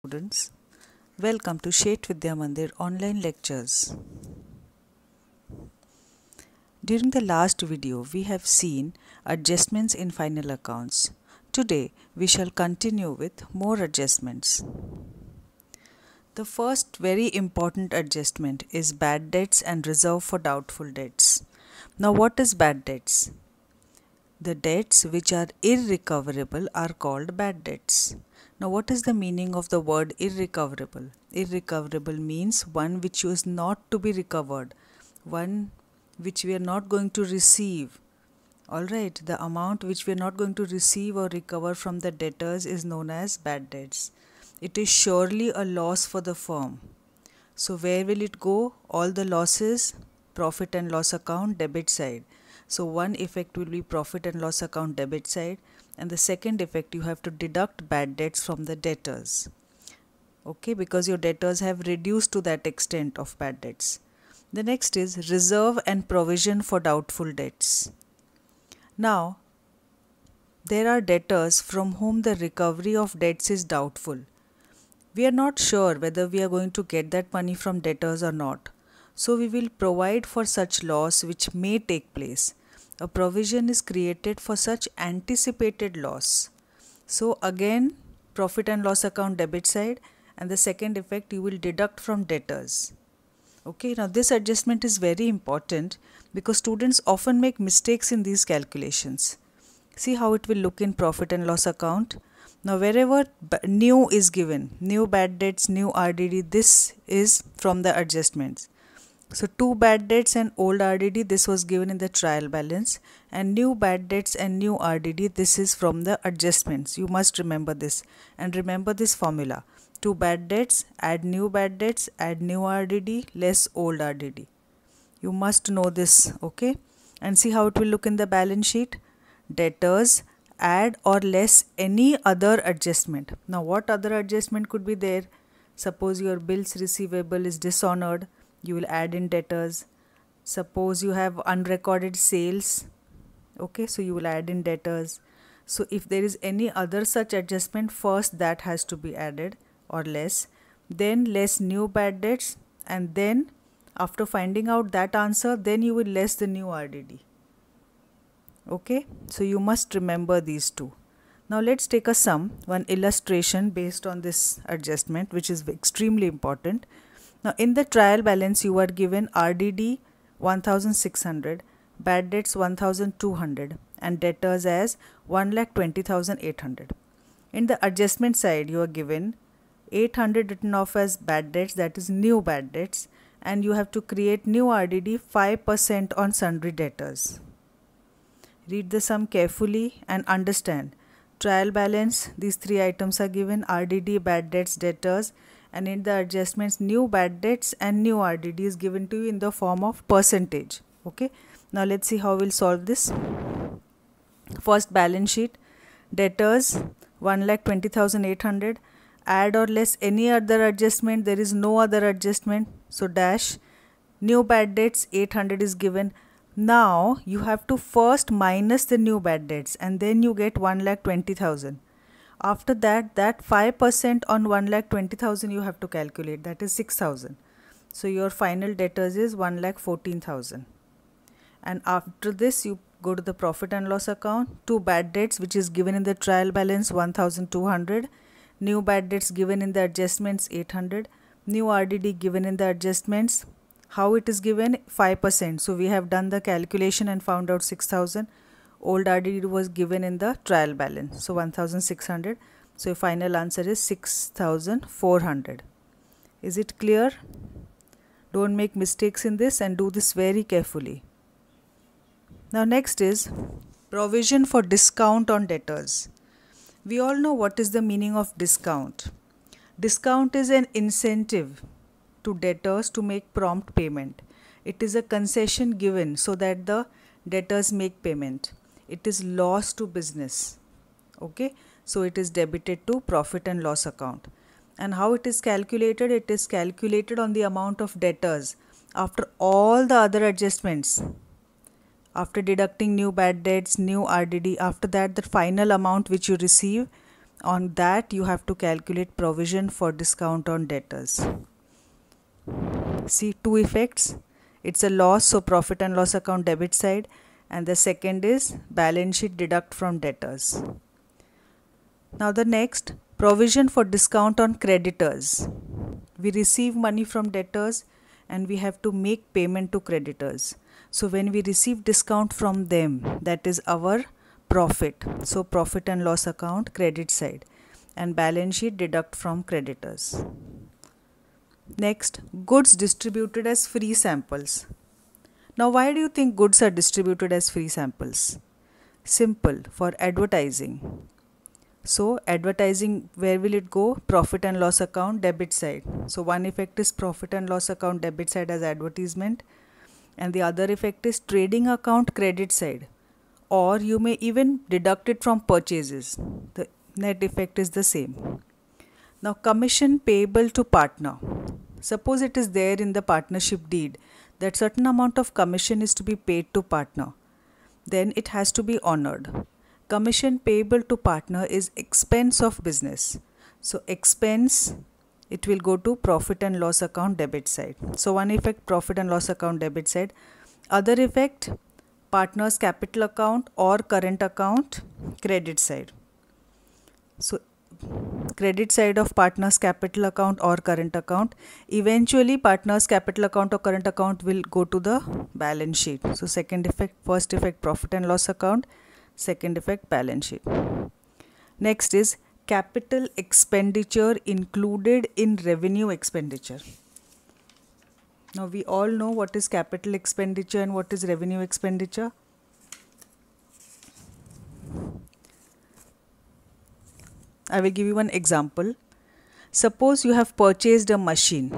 students welcome to Shet Vidya Mandir online lectures during the last video we have seen adjustments in final accounts today we shall continue with more adjustments the first very important adjustment is bad debts and reserve for doubtful debts now what is bad debts the debts which are irrecoverable are called bad debts. Now, what is the meaning of the word irrecoverable? Irrecoverable means one which was not to be recovered, one which we are not going to receive. All right, the amount which we are not going to receive or recover from the debtors is known as bad debts. It is surely a loss for the firm. So, where will it go? All the losses, profit and loss account, debit side so one effect will be profit and loss account debit side and the second effect you have to deduct bad debts from the debtors. Okay, because your debtors have reduced to that extent of bad debts. The next is reserve and provision for doubtful debts. Now, there are debtors from whom the recovery of debts is doubtful. We are not sure whether we are going to get that money from debtors or not. So we will provide for such loss which may take place. A provision is created for such anticipated loss. So again, profit and loss account debit side and the second effect you will deduct from debtors. Okay, now this adjustment is very important because students often make mistakes in these calculations. See how it will look in profit and loss account. Now, wherever new is given, new bad debts, new RDD, this is from the adjustments. So two bad debts and old RDD this was given in the trial balance and new bad debts and new RDD this is from the adjustments you must remember this and remember this formula two bad debts add new bad debts add new RDD less old RDD you must know this okay and see how it will look in the balance sheet debtors add or less any other adjustment now what other adjustment could be there suppose your bills receivable is dishonored you will add in debtors suppose you have unrecorded sales okay so you will add in debtors so if there is any other such adjustment first that has to be added or less then less new bad debts and then after finding out that answer then you will less the new RDD okay so you must remember these two now let's take a sum one illustration based on this adjustment which is extremely important now in the trial balance you are given RDD 1600, bad debts 1200 and debtors as 1,20,800. In the adjustment side you are given 800 written off as bad debts that is new bad debts and you have to create new RDD 5% on sundry debtors. Read the sum carefully and understand. Trial balance, these three items are given RDD, bad debts, debtors and in the adjustments new bad debts and new RDD is given to you in the form of percentage okay now let's see how we'll solve this first balance sheet debtors 1,20,800 add or less any other adjustment there is no other adjustment so dash new bad debts 800 is given now you have to first minus the new bad debts and then you get 1,20,000 after that that 5% on 1 lakh 20000 you have to calculate that is 6000 so your final debtors is 1 lakh 14000 and after this you go to the profit and loss account two bad debts which is given in the trial balance 1200 new bad debts given in the adjustments 800 new rdd given in the adjustments how it is given 5% so we have done the calculation and found out 6000 old RD was given in the trial balance. So 1600. So final answer is 6400. Is it clear? Don't make mistakes in this and do this very carefully. Now next is provision for discount on debtors. We all know what is the meaning of discount. Discount is an incentive to debtors to make prompt payment. It is a concession given so that the debtors make payment it is loss to business okay so it is debited to profit and loss account and how it is calculated it is calculated on the amount of debtors after all the other adjustments after deducting new bad debts new rdd after that the final amount which you receive on that you have to calculate provision for discount on debtors see two effects it's a loss so profit and loss account debit side and the second is balance sheet deduct from debtors. Now the next provision for discount on creditors. We receive money from debtors and we have to make payment to creditors. So when we receive discount from them that is our profit. So profit and loss account credit side and balance sheet deduct from creditors. Next goods distributed as free samples. Now, why do you think goods are distributed as free samples? Simple, for advertising. So, advertising, where will it go? Profit and loss account, debit side. So, one effect is profit and loss account, debit side as advertisement, and the other effect is trading account, credit side. Or you may even deduct it from purchases. The net effect is the same. Now, commission payable to partner. Suppose it is there in the partnership deed that certain amount of commission is to be paid to partner. Then it has to be honored. Commission payable to partner is expense of business. So expense it will go to profit and loss account debit side. So one effect profit and loss account debit side. Other effect partner's capital account or current account credit side. So credit side of partner's capital account or current account eventually partner's capital account or current account will go to the balance sheet so second effect first effect profit and loss account second effect balance sheet next is capital expenditure included in revenue expenditure now we all know what is capital expenditure and what is revenue expenditure I will give you one example. Suppose you have purchased a machine.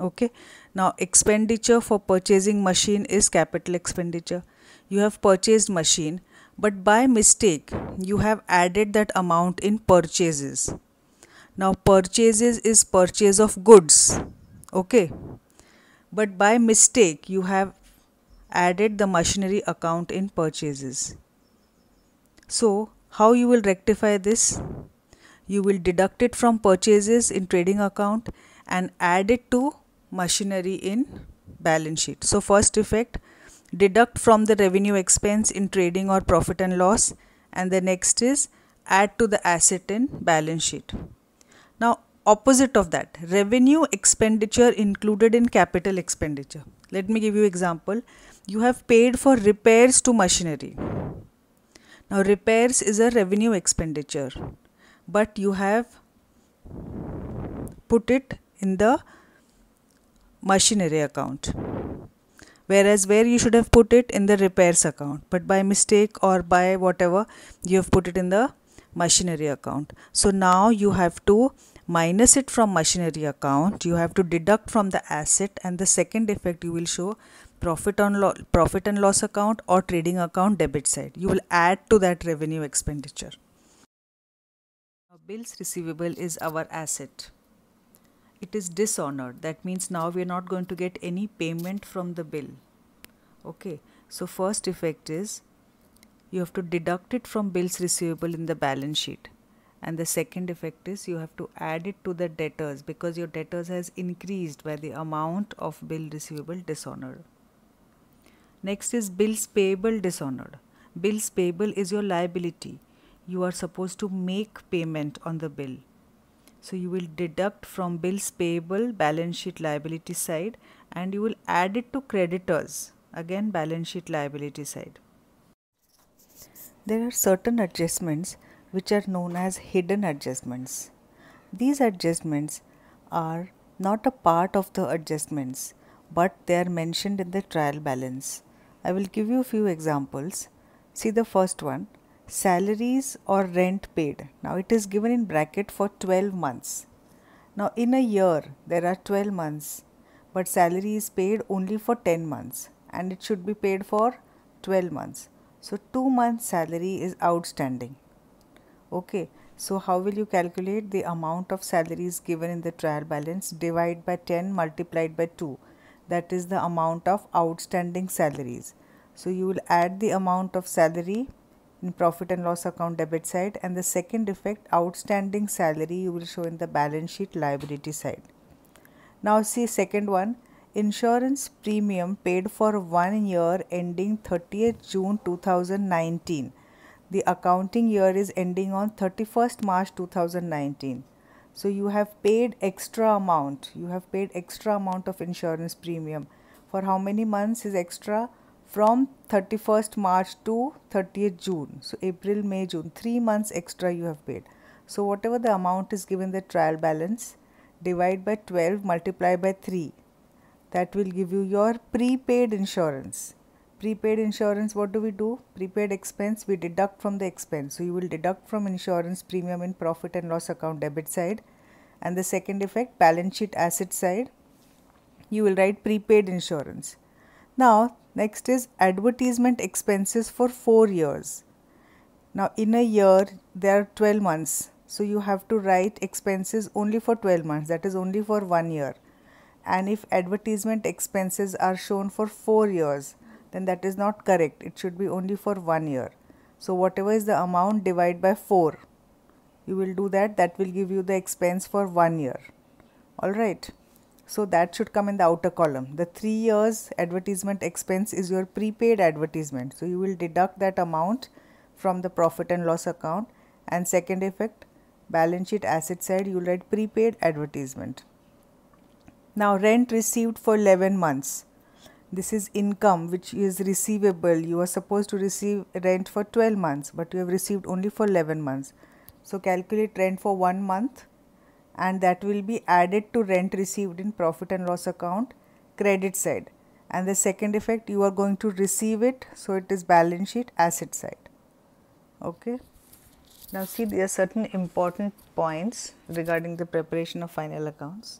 Okay. Now expenditure for purchasing machine is capital expenditure. You have purchased machine but by mistake you have added that amount in purchases. Now purchases is purchase of goods. Okay. But by mistake you have added the machinery account in purchases. So how you will rectify this? you will deduct it from purchases in trading account and add it to machinery in balance sheet. So first effect deduct from the revenue expense in trading or profit and loss and the next is add to the asset in balance sheet. Now opposite of that revenue expenditure included in capital expenditure. Let me give you example. You have paid for repairs to machinery. Now repairs is a revenue expenditure but you have put it in the machinery account whereas where you should have put it in the repairs account but by mistake or by whatever you have put it in the machinery account so now you have to minus it from machinery account you have to deduct from the asset and the second effect you will show profit on profit and loss account or trading account debit side you will add to that revenue expenditure Bills receivable is our asset. It is dishonored. That means now we are not going to get any payment from the bill. Okay. So first effect is you have to deduct it from bills receivable in the balance sheet. And the second effect is you have to add it to the debtors because your debtors has increased by the amount of bill receivable dishonored. Next is bills payable dishonored. Bills payable is your liability you are supposed to make payment on the bill. So you will deduct from bills payable, balance sheet liability side and you will add it to creditors, again balance sheet liability side. There are certain adjustments which are known as hidden adjustments. These adjustments are not a part of the adjustments but they are mentioned in the trial balance. I will give you a few examples. See the first one salaries or rent paid. Now it is given in bracket for 12 months. Now in a year there are 12 months but salary is paid only for 10 months and it should be paid for 12 months. So 2 months salary is outstanding. Okay. So how will you calculate the amount of salaries given in the trial balance divide by 10 multiplied by 2 that is the amount of outstanding salaries. So you will add the amount of salary in profit and loss account debit side and the second effect outstanding salary you will show in the balance sheet liability side. Now see second one insurance premium paid for one year ending 30th June 2019. The accounting year is ending on 31st March 2019. So you have paid extra amount. You have paid extra amount of insurance premium. For how many months is extra? from 31st March to 30th June. So April, May, June, 3 months extra you have paid. So whatever the amount is given the trial balance, divide by 12, multiply by 3. That will give you your prepaid insurance. Prepaid insurance, what do we do? Prepaid expense, we deduct from the expense. So you will deduct from insurance premium in profit and loss account debit side. And the second effect, balance sheet asset side, you will write prepaid insurance. Now, Next is advertisement expenses for 4 years. Now in a year there are 12 months. So you have to write expenses only for 12 months that is only for 1 year. And if advertisement expenses are shown for 4 years then that is not correct. It should be only for 1 year. So whatever is the amount divide by 4. You will do that that will give you the expense for 1 year. Alright. So that should come in the outer column. The three years advertisement expense is your prepaid advertisement. So you will deduct that amount from the profit and loss account. And second effect, balance sheet asset side, you will write prepaid advertisement. Now rent received for 11 months. This is income which is receivable. You are supposed to receive rent for 12 months, but you have received only for 11 months. So calculate rent for one month and that will be added to rent received in profit and loss account credit side and the second effect you are going to receive it so it is balance sheet asset side okay now see there are certain important points regarding the preparation of final accounts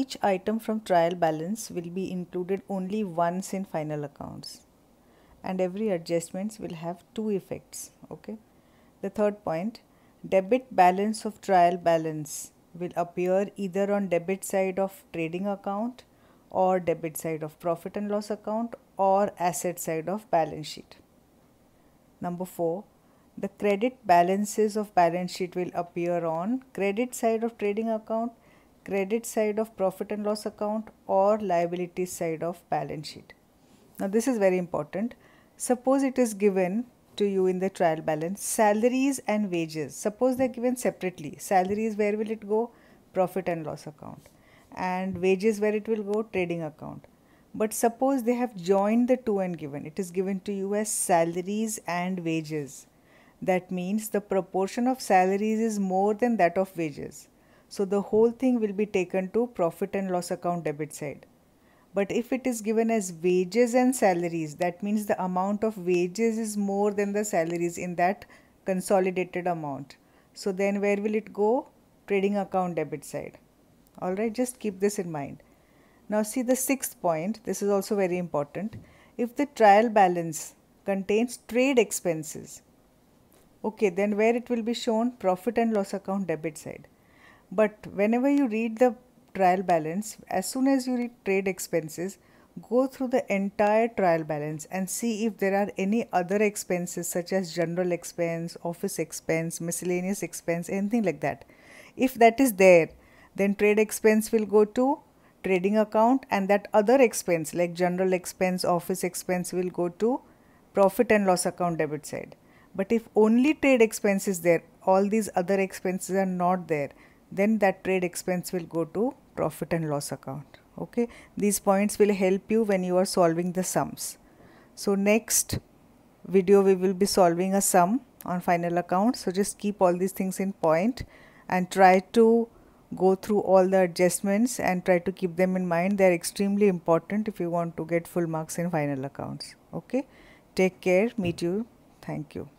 each item from trial balance will be included only once in final accounts and every adjustments will have two effects okay the third point debit balance of trial balance will appear either on debit side of trading account or debit side of profit and loss account or asset side of balance sheet. Number 4 the credit balances of balance sheet will appear on credit side of trading account credit side of profit and loss account or liability side of balance sheet now this is very important suppose it is given to you in the trial balance salaries and wages suppose they're given separately salaries where will it go profit and loss account and wages where it will go trading account but suppose they have joined the two and given it is given to you as salaries and wages that means the proportion of salaries is more than that of wages so the whole thing will be taken to profit and loss account debit side but if it is given as wages and salaries, that means the amount of wages is more than the salaries in that consolidated amount. So then where will it go? Trading account debit side. Alright, just keep this in mind. Now see the sixth point, this is also very important. If the trial balance contains trade expenses, okay, then where it will be shown? Profit and loss account debit side. But whenever you read the trial balance, as soon as you read trade expenses, go through the entire trial balance and see if there are any other expenses such as general expense, office expense, miscellaneous expense, anything like that. If that is there, then trade expense will go to trading account and that other expense like general expense, office expense will go to profit and loss account debit side. But if only trade expense is there, all these other expenses are not there, then that trade expense will go to profit and loss account okay these points will help you when you are solving the sums so next video we will be solving a sum on final account so just keep all these things in point and try to go through all the adjustments and try to keep them in mind they are extremely important if you want to get full marks in final accounts okay take care meet you thank you